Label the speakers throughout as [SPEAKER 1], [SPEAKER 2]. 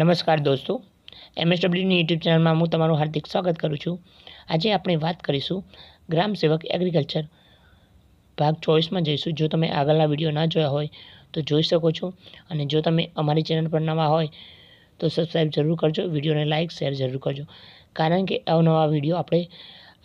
[SPEAKER 1] નમસ્કાર દોસ્તો એમએસડબ્લ્યુની યુટ્યુબ ચેનલમાં હું તમારું હાર્દિક સ્વાગત કરું છું આજે આપણે વાત કરીશું ગ્રામ સેવક એગ્રીકલ્ચર ભાગ ચોવીસમાં જઈશું જો તમે આગળના વિડીયો ના જોયા હોય તો જોઈ શકો છો અને જો તમે અમારી ચેનલ પર નવા હોય તો સબસ્ક્રાઈબ જરૂર કરજો વિડીયોને લાઇક શેર જરૂર કરજો કારણ કે અવનવા વિડીયો આપણે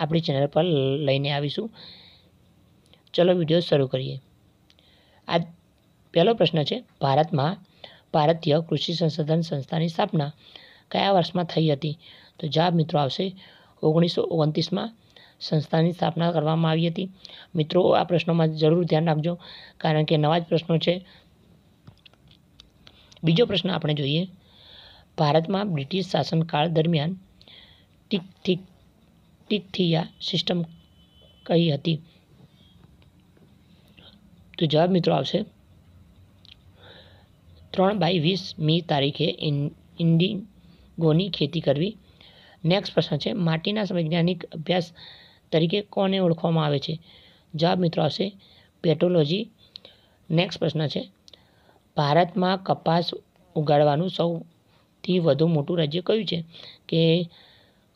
[SPEAKER 1] આપણી ચેનલ પર લઈને આવીશું ચલો વિડીયો શરૂ કરીએ આ પહેલો પ્રશ્ન છે ભારતમાં ભારતીય કૃષિ સંશોધન સંસ્થાની સ્થાપના કયા વર્ષમાં થઈ હતી તો જવાબ મિત્રો આવશે ઓગણીસો ઓગણત્રીસમાં સંસ્થાની સ્થાપના કરવામાં આવી હતી મિત્રો આ પ્રશ્નોમાં જરૂર ધ્યાન રાખજો કારણ કે નવા જ પ્રશ્નો છે બીજો પ્રશ્ન આપણે જોઈએ ભારતમાં બ્રિટિશ શાસનકાળ દરમિયાન ટીક ઠીક ટીકથીયા સિસ્ટમ કઈ હતી તો જવાબ મિત્રો આવશે ત્રણ બાય વીસ મી તારીખે ઇન્ડિગોની ખેતી કરવી નેક્સ્ટ પ્રશ્ન છે માટીના વૈજ્ઞાનિક અભ્યાસ તરીકે કોને ઓળખવામાં આવે છે જવાબ મિત્રો આવશે પેટોલોજી નેક્સ્ટ પ્રશ્ન છે ભારતમાં કપાસ ઉગાડવાનું સૌથી વધુ મોટું રાજ્ય કયું છે કે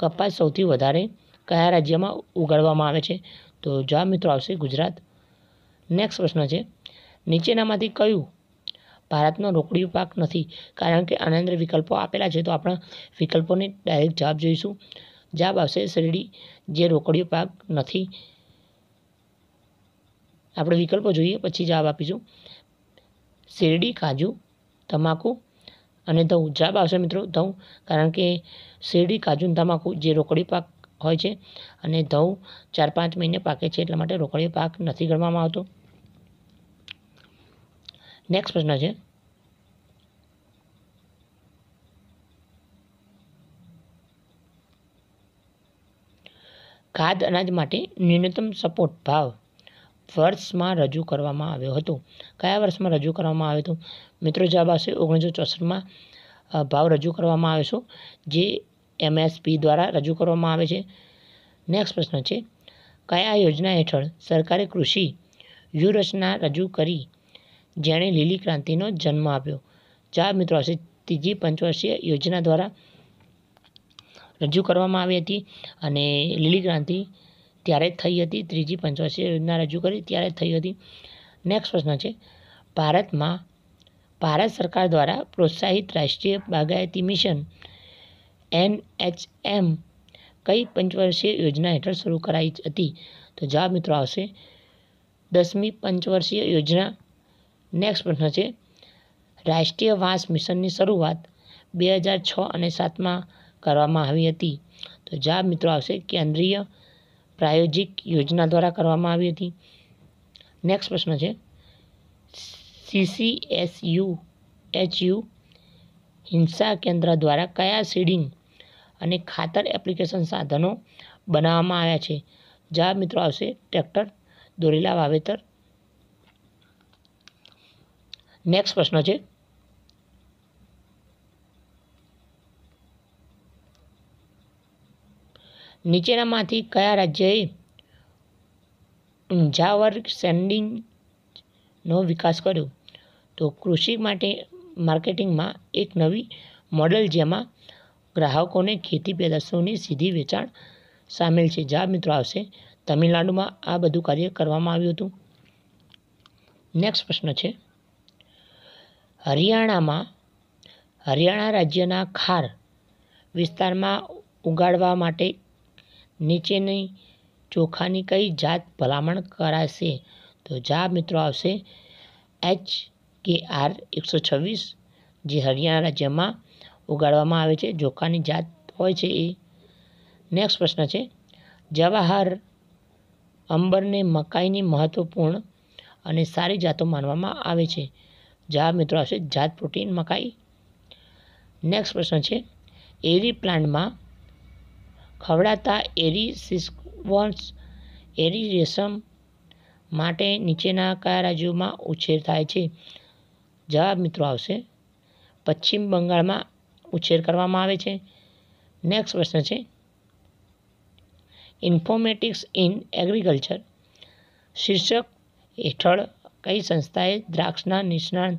[SPEAKER 1] કપાસ સૌથી વધારે કયા રાજ્યમાં ઉગાડવામાં આવે છે તો જવાબ મિત્રો આવશે ગુજરાત નેક્સ્ટ પ્રશ્ન છે નીચેનામાંથી કયું ભારતનો રોકડિયું પાક નથી કારણ કે આની અંદર વિકલ્પો આપેલા છે તો આપણા વિકલ્પોને ડાયરેક્ટ જવાબ જોઈશું જવાબ આવશે શેરડી જે રોકડિયું પાક નથી આપણે વિકલ્પો જોઈએ પછી જવાબ આપીશું શેરડી કાજુ તમાકુ અને ધઉં જવાબ આવશે મિત્રો ધઉં કારણ કે શેરડી કાજુ તમાકુ જે રોકડી પાક હોય છે અને ધઉં ચાર પાંચ મહિને પાકે છે એટલા માટે રોકડી પાક નથી ગણવામાં આવતો નેક્સ્ટ પ્રશ્ન છે ખાદ અનાજ માટે ન્યૂનતમ સપોર્ટ ભાવ વર્ષમાં રજૂ કરવામાં આવ્યો હતો કયા વર્ષમાં રજૂ કરવામાં આવ્યો હતો મિત્રો જવાબ આવશે ઓગણીસો ચોસઠમાં ભાવ રજૂ કરવામાં આવ્યો છે જે એમએસપી દ્વારા રજૂ કરવામાં આવે છે નેક્સ્ટ પ્રશ્ન છે કયા યોજના હેઠળ સરકારે કૃષિ વ્યૂહરચના રજૂ કરી જેણે લીલી ક્રાંતિનો જન્મ આપ્યો ચાર મિત્રો હશે ત્રીજી પંચવર્ષીય યોજના દ્વારા રજૂ કરવામાં આવી હતી અને લીલી ક્રાંતિ ત્યારે થઈ હતી ત્રીજી પંચવર્ષીય યોજના રજૂ કરી ત્યારે થઈ હતી નેક્સ્ટ પ્રશ્ન છે ભારતમાં ભારત સરકાર દ્વારા પ્રોત્સાહિત રાષ્ટ્રીય બાગાયતી મિશન એનએચએમ કઈ પંચવર્ષીય યોજના હેઠળ શરૂ કરાઈ હતી તો જવાબ મિત્રો આવશે દસમી પંચવર્ષીય યોજના નેક્સ્ટ પ્રશ્ન છે રાષ્ટ્રીય વાંસ મિશનની શરૂઆત બે હજાર છ અને સાતમાં કરવામાં આવી હતી તો જવાબ મિત્રો આવશે કેન્દ્રીય પ્રાયોજિક યોજના દ્વારા કરવામાં આવી હતી નેક્સ્ટ પ્રશ્ન છે સીસીએસયુ એચયુ હિંસા કેન્દ્ર દ્વારા કયા સીડિંગ અને ખાતર એપ્લિકેશન સાધનો બનાવવામાં આવ્યા છે જવાબ મિત્રો આવશે ટ્રેક્ટર દોરેલા વાવેતર નેક્સ્ટ પ્રશ્ન છે નીચેનામાંથી કયા રાજ્યએ ઊંઝાવર સેન્ડિંગનો વિકાસ કર્યો તો કૃષિ માટે માર્કેટિંગમાં એક નવી મોડલ જેમાં ગ્રાહકોને ખેતી પેદાશોની સીધી વેચાણ સામેલ છે જવાબ મિત્રો આવશે તમિલનાડુમાં આ બધું કાર્ય કરવામાં આવ્યું હતું નેક્સ્ટ પ્રશ્ન છે હરિયાણામાં હરિયાણા રાજ્યના ખાર વિસ્તારમાં ઉગાડવા માટે નીચેની ચોખાની કઈ જાત ભલામણ કરાશે તો જા મિત્રો આવશે એચ કે આર એકસો છવ્વીસ જે હરિયાણા રાજ્યમાં ઉગાડવામાં આવે છે ચોખાની જાત હોય છે એ નેક્સ્ટ પ્રશ્ન છે જવાહર અંબરને મકાઈની મહત્ત્વપૂર્ણ અને સારી જાતો માનવામાં આવે છે જવાબ મિત્રો આવશે જાત પ્રોટીન મકાઈ નેક્સ્ટ પ્રશ્ન છે એરી પ્લાન્ટમાં ખવડાતા એરી સિસ્કોન્સ એરી રેશમ માટે નીચેના કયા રાજ્યોમાં ઉછેર થાય છે જવાબ મિત્રો આવશે પશ્ચિમ બંગાળમાં ઉછેર કરવામાં આવે છે નેક્સ્ટ પ્રશ્ન છે ઇન્ફોમેટિક્સ ઇન એગ્રીકલ્ચર શીર્ષક હેઠળ કઈ સંસ્થાએ દ્રાક્ષના નિષ્ણાત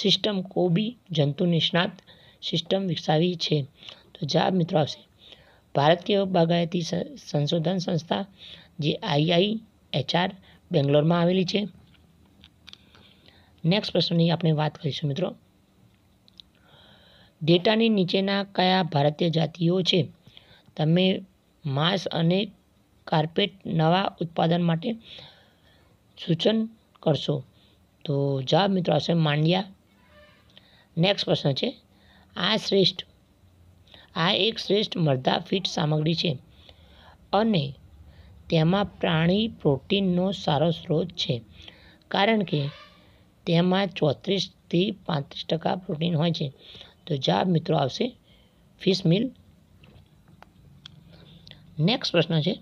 [SPEAKER 1] સિસ્ટમ કોબી જંતુ નિષ્ણાત સિસ્ટમ વિકસાવી છે તો જવાબ મિત્રો આવશે ભારતીય બાગાયતી સંશોધન સંસ્થા જે આઈઆઈ એચઆર બેંગ્લોરમાં આવેલી છે નેક્સ્ટ પ્રશ્નની આપણે વાત કરીશું મિત્રો ડેટાની નીચેના કયા ભારતીય જાતિઓ છે તમે માંસ અને કાર્પેટ નવા ઉત્પાદન માટે સૂચન કરશો તો જવાબ મિત્રો આવશે માંડ્યા નેક્સ્ટ પ્રશ્ન છે આ શ્રેષ્ઠ આ એક શ્રેષ્ઠ મરધા ફીટ સામગ્રી છે અને તેમાં પ્રાણી પ્રોટીનનો સારો સ્ત્રોત છે કારણ કે તેમાં ચોત્રીસથી પાંત્રીસ ટકા પ્રોટીન હોય છે તો જવાબ મિત્રો આવશે ફિશ મિલ નેક્સ્ટ પ્રશ્ન છે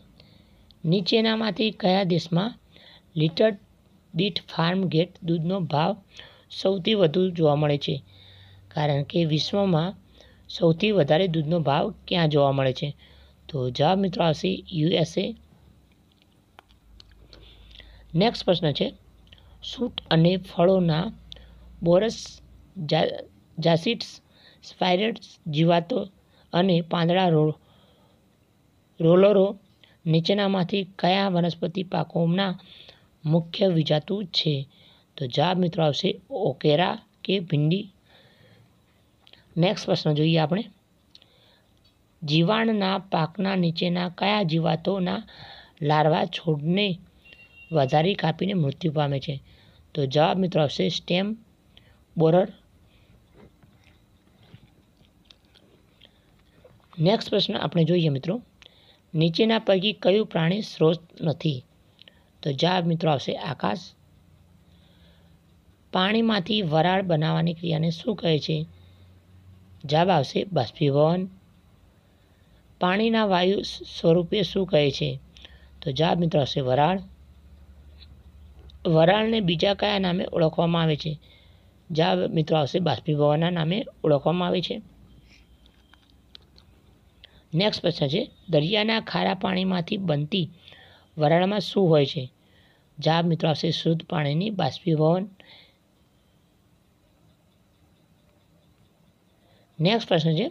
[SPEAKER 1] નીચેનામાંથી કયા દેશમાં લિટર દીઠ ફાર્મ ગેટ દૂધનો ભાવ સૌથી વધુ જોવા મળે છે કારણ કે વિશ્વમાં સૌથી વધારે દૂધનો ભાવ ક્યાં જોવા મળે છે તો જવાબ મિત્રો આવશે યુએસએ નેક્સ્ટ પ્રશ્ન છે સૂટ અને ફળોના બોરસ જાસિટ્સ સ્પાયરેટ્સ જીવાતો અને પાંદડા રો રોલરો નીચેનામાંથી કયા વનસ્પતિ પાકોના મુખ્ય વિજાતું છે તો જવાબ મિત્રો આવશે ઓકેરા કે ભીંડી નેક્સ્ટ પ્રશ્ન જોઈએ આપણે જીવાણના પાકના નીચેના કયા જીવાતોના લાર્વા છોડને વધારી કાપીને મૃત્યુ પામે છે તો જવાબ મિત્રો આવશે સ્ટેમ બોરર નેક્સ્ટ પ્રશ્ન આપણે જોઈએ મિત્રો નીચેના પૈકી કયું પ્રાણી સ્ત્રોત નથી તો જવાબ મિત્રો આવશે આકાશ પાણીમાંથી વરાળ બનાવવાની ક્રિયાને શું કહે છે જાબ આવશે બાષ્પીભવન પાણીના વાયુ સ્વરૂપે શું કહે છે તો જાબ મિત્રો આવશે વરાળ વરાળને બીજા કયા નામે ઓળખવામાં આવે છે જાબ મિત્રો આવશે બાષ્પીભવનના નામે ઓળખવામાં આવે છે નેક્સ્ટ પ્રશ્ન છે દરિયાના ખારા પાણીમાંથી બનતી વરાળમાં શું હોય છે જવાબ મિત્રો આવશે શુદ્ધ પાણીની બાષ્પીભવન નેક્સ્ટ પ્રશ્ન છે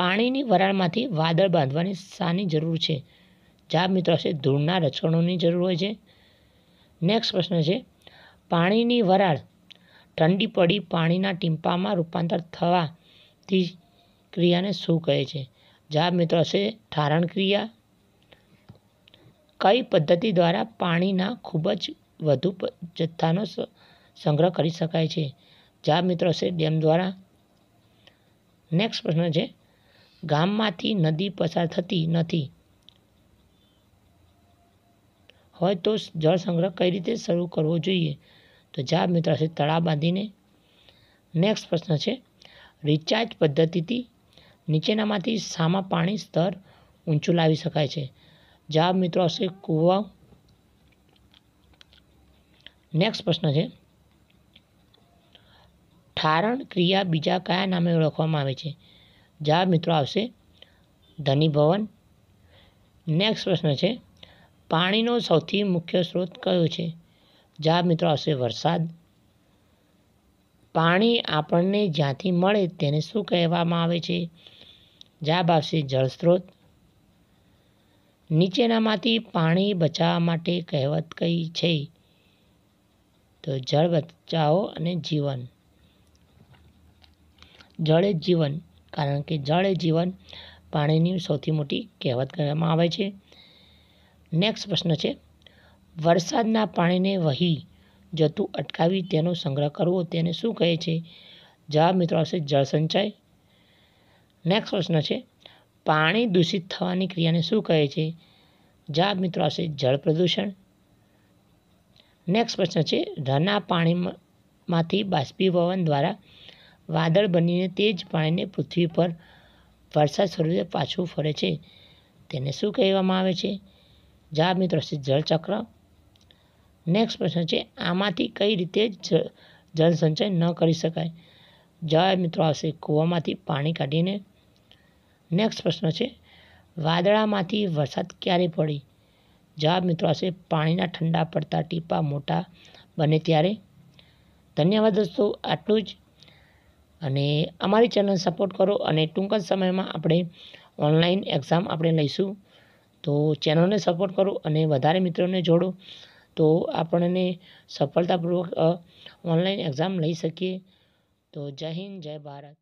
[SPEAKER 1] પાણીની વરાળમાંથી વાદળ બાંધવાની શાની જરૂર છે જવાબ મિત્રો આવશે ધૂળના રચકણોની જરૂર હોય છે નેક્સ્ટ પ્રશ્ન છે પાણીની વરાળ ઠંડી પડી પાણીના ટીમ્પામાં રૂપાંતર થવાથી ક્રિયાને શું કહે છે જવાબ મિત્રો હશે ઠારણ ક્રિયા કઈ પદ્ધતિ દ્વારા પાણીના ખૂબ જ વધુ જથ્થાનો સંગ્રહ કરી શકાય છે જવાબ મિત્રો છે ડેમ દ્વારા નેક્સ્ટ પ્રશ્ન છે ગામમાંથી નદી પસાર થતી નથી હોય તો જળ સંગ્રહ કઈ રીતે શરૂ કરવો જોઈએ તો જવાબ મિત્રો છે તળાવ બાંધીને નેક્સ્ટ પ્રશ્ન છે રિચાર્જ પદ્ધતિથી નીચેનામાંથી સામા પાણી સ્તર ઊંચું લાવી શકાય છે જવાબ મિત્રો આવશે કુવા નેક્સ્ટ પ્રશ્ન છે ઠારણ ક્રિયા બીજા કયા નામે ઓળખવામાં આવે છે જવાબ મિત્રો આવશે ધનીભવન નેક્સ્ટ પ્રશ્ન છે પાણીનો સૌથી મુખ્ય સ્ત્રોત કયો છે જવાબ મિત્રો આવશે વરસાદ પાણી આપણને જ્યાંથી મળે તેને શું કહેવામાં આવે છે જવાબ આવશે જળસ્ત્રોત નીચેનામાંથી પાણી બચાવવા માટે કહેવત કઈ છે તો જળ બચાવો અને જીવન જળ એ જીવન કારણ કે જળ જીવન પાણીની સૌથી મોટી કહેવત કહેવામાં આવે છે નેક્સ્ટ પ્રશ્ન છે વરસાદના પાણીને વહી જતું અટકાવી તેનો સંગ્રહ કરવો તેને શું કહે છે જવાબ મિત્રો આવશે જળ સંચય નેક્સ્ટ પ્રશ્ન છે પાણી દૂષિત થવાની ક્રિયાને શું કહે છે જવાબ મિત્રો આવશે જળ પ્રદૂષણ નેક્સ્ટ પ્રશ્ન છે રના પાણીમાંથી બાષ્પીભવન દ્વારા વાદળ બનીને તે જ પાણીને પૃથ્વી પર વરસાદ સ્વરૂપે પાછું ફરે છે તેને શું કહેવામાં આવે છે જવાબ મિત્રો છે જળચક્ર નેક્સ્ટ પ્રશ્ન છે આમાંથી કઈ રીતે જળ સંચય ન કરી શકાય જવાબ મિત્રો આવશે કૂવામાંથી પાણી કાઢીને નેક્સ્ટ પ્રશ્ન છે વાદળામાંથી વરસાદ ક્યારે પડી જવાબ મિત્રો આવશે પાણીના ઠંડા પડતા ટીપા મોટા બને ત્યારે ધન્યવાદ દોસ્તો આટલું જ અને અમારી ચેનલ સપોર્ટ કરો અને ટૂંક જ સમયમાં આપણે ઓનલાઈન એક્ઝામ આપણે લઈશું તો ચેનલને સપોર્ટ કરો અને વધારે મિત્રોને જોડો તો આપણને સફળતાપૂર્વક ઓનલાઈન એક્ઝામ લઈ શકીએ તો જય હિન્દ જય ભારત